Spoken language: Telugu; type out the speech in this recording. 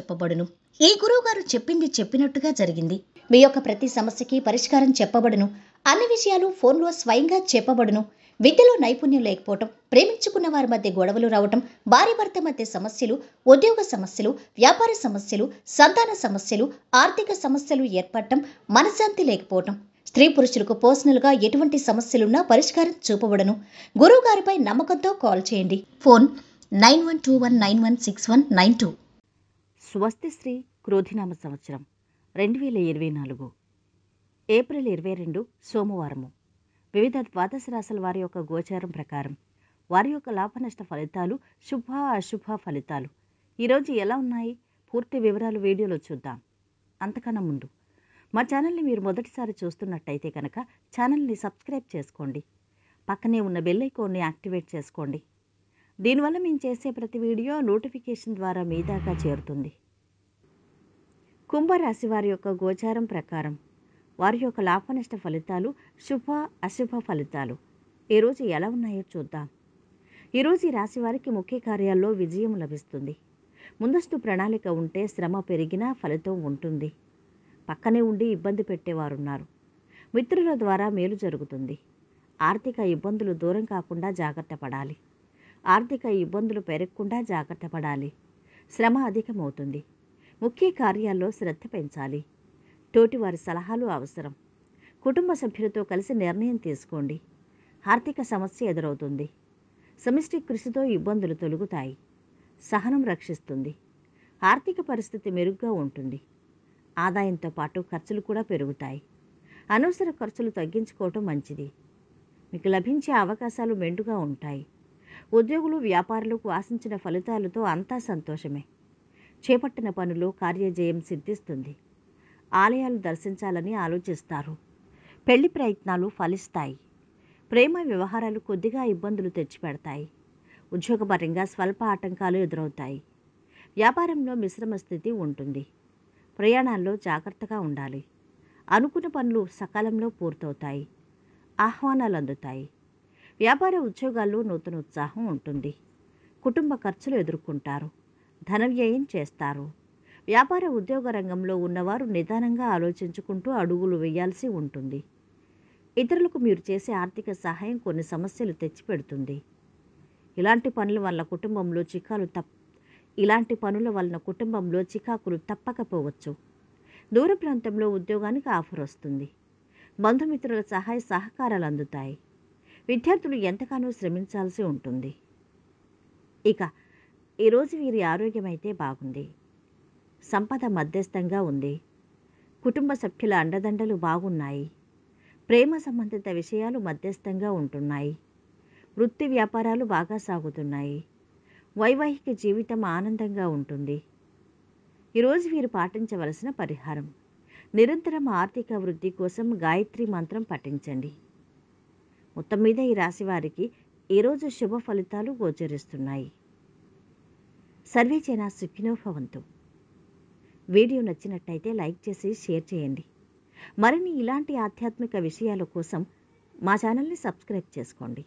చెప్పబడును ఏ గురువుగారు చెప్పింది చెప్పినట్టుగా జరిగింది మీ యొక్క ప్రతి సమస్యకి పరిష్కారం చెప్పబడును అన్ని విషయాలు ఫోన్లో స్వయంగా చెప్పబడును విద్యలో నైపుణ్యం లేకపోవటం ప్రేమించుకున్న వారి మధ్య గొడవలు రావటం భార్య భర్త మధ్య సమస్యలు ఉద్యోగ సమస్యలు వ్యాపార సమస్యలు సంతాన సమస్యలు ఆర్థిక సమస్యలు ఏర్పడటం మనశాంతి లేకపోవటం స్త్రీ పురుషులకు పర్సనల్గా ఎటువంటి సమస్యలున్నా పరిష్కారం చూపబడను గురువుగారిపై నమ్మకంతో కాల్ చేయండి phone nine one two one nine one six one nine two స్వస్తిశ్రీ క్రోధినామ సంవత్సరం రెండు వేల ఇరవై నాలుగు ఏప్రిల్ ఇరవై రెండు సోమవారము వివిధ ద్వాదశ రాశుల వారి యొక్క గోచారం ప్రకారం వారి యొక్క లాభనష్ట ఫలితాలు శుభ అశుభ ఫలితాలు ఈరోజు ఎలా ఉన్నాయి పూర్తి వివరాలు వీడియోలో చూద్దాం అంతకన్నా ముందు మా ఛానల్ని మీరు మొదటిసారి చూస్తున్నట్టయితే కనుక ఛానల్ని సబ్స్క్రైబ్ చేసుకోండి పక్కనే ఉన్న బెల్లైకోన్ని యాక్టివేట్ చేసుకోండి దీనివల్ల మేము చేసే ప్రతి వీడియో నోటిఫికేషన్ ద్వారా మీ దాకా చేరుతుంది కుంభరాశి వారి యొక్క గోచారం ప్రకారం వారి యొక్క లాభనష్ట ఫలితాలు శుభ అశుభ ఫలితాలు ఈరోజు ఎలా ఉన్నాయో చూద్దాం ఈరోజు ఈ రాశి వారికి ముఖ్య కార్యాల్లో విజయం లభిస్తుంది ముందస్తు ప్రణాళిక ఉంటే శ్రమ పెరిగినా ఫలితం ఉంటుంది పక్కనే ఉండి ఇబ్బంది పెట్టేవారున్నారు మిత్రుల ద్వారా మేలు జరుగుతుంది ఆర్థిక ఇబ్బందులు దూరం కాకుండా జాగ్రత్త పడాలి ఆర్థిక ఇబ్బందులు పెరగకుండా జాగ్రత్త పడాలి శ్రమ అధికమవుతుంది ముఖ్య కార్యాల్లో శ్రద్ధ పెంచాలి తోటివారి సలహాలు అవసరం కుటుంబ సభ్యులతో కలిసి నిర్ణయం తీసుకోండి ఆర్థిక సమస్య ఎదురవుతుంది సమిష్టి కృషితో ఇబ్బందులు తొలుగుతాయి సహనం రక్షిస్తుంది ఆర్థిక పరిస్థితి మెరుగ్గా ఉంటుంది ఆదాయంతో పాటు ఖర్చులు కూడా పెరుగుతాయి అనవసర ఖర్చులు తగ్గించుకోవటం మంచిది మీకు లభించే అవకాశాలు మెండుగా ఉంటాయి ఉద్యోగులు వ్యాపారులకు ఆశించిన ఫలితాలతో అంతా సంతోషమే చేపట్టిన పనులు కార్యజయం సిద్ధిస్తుంది ఆలయాలు దర్శించాలని ఆలోచిస్తారు పెళ్లి ప్రయత్నాలు ఫలిస్తాయి ప్రేమ వ్యవహారాలు కొద్దిగా ఇబ్బందులు తెచ్చిపెడతాయి ఉద్యోగపరంగా స్వల్ప ఆటంకాలు ఎదురవుతాయి వ్యాపారంలో మిశ్రమ స్థితి ఉంటుంది ప్రయాణాల్లో జాగ్రత్తగా ఉండాలి అనుకున్న పనులు సకాలంలో పూర్తవుతాయి ఆహ్వానాలు అందుతాయి వ్యాపార ఉద్యోగాల్లో నూతన ఉత్సాహం ఉంటుంది కుటుంబ ఖర్చులు ఎదుర్కొంటారు ధన వ్యయం చేస్తారు వ్యాపార ఉద్యోగ రంగంలో ఉన్నవారు నిదానంగా ఆలోచించుకుంటూ అడుగులు వేయాల్సి ఉంటుంది ఇతరులకు మీరు చేసే ఆర్థిక సహాయం కొన్ని సమస్యలు తెచ్చిపెడుతుంది ఇలాంటి పనుల వల్ల కుటుంబంలో చికాలు తప్ ఇలాంటి పనుల వలన కుటుంబంలో చికాకులు తప్పకపోవచ్చు దూర ప్రాంతంలో ఉద్యోగానికి ఆఫర్ వస్తుంది బంధుమిత్రుల సహాయ సహకారాలు అందుతాయి విద్యార్థులు ఎంతగానో శ్రమించాల్సి ఉంటుంది ఇక ఈరోజు వీరి ఆరోగ్యం అయితే బాగుంది సంపద మధ్యస్థంగా ఉంది కుటుంబ సభ్యుల అండదండలు బాగున్నాయి ప్రేమ సంబంధిత విషయాలు మధ్యస్థంగా ఉంటున్నాయి వృత్తి వ్యాపారాలు బాగా సాగుతున్నాయి వైవాహిక జీవితం ఆనందంగా ఉంటుంది ఈరోజు వీరు పాటించవలసిన పరిహారం నిరంతరం ఆర్థిక వృద్ధి కోసం గాయత్రి మంత్రం పఠించండి మొత్తం మీద ఈ రాశి వారికి ఈరోజు శుభ ఫలితాలు గోచరిస్తున్నాయి సర్వే జన సుఖినోభవంతు వీడియో నచ్చినట్టయితే లైక్ చేసి షేర్ చేయండి మరిన్ని ఇలాంటి ఆధ్యాత్మిక విషయాల కోసం మా ఛానల్ని సబ్స్క్రైబ్ చేసుకోండి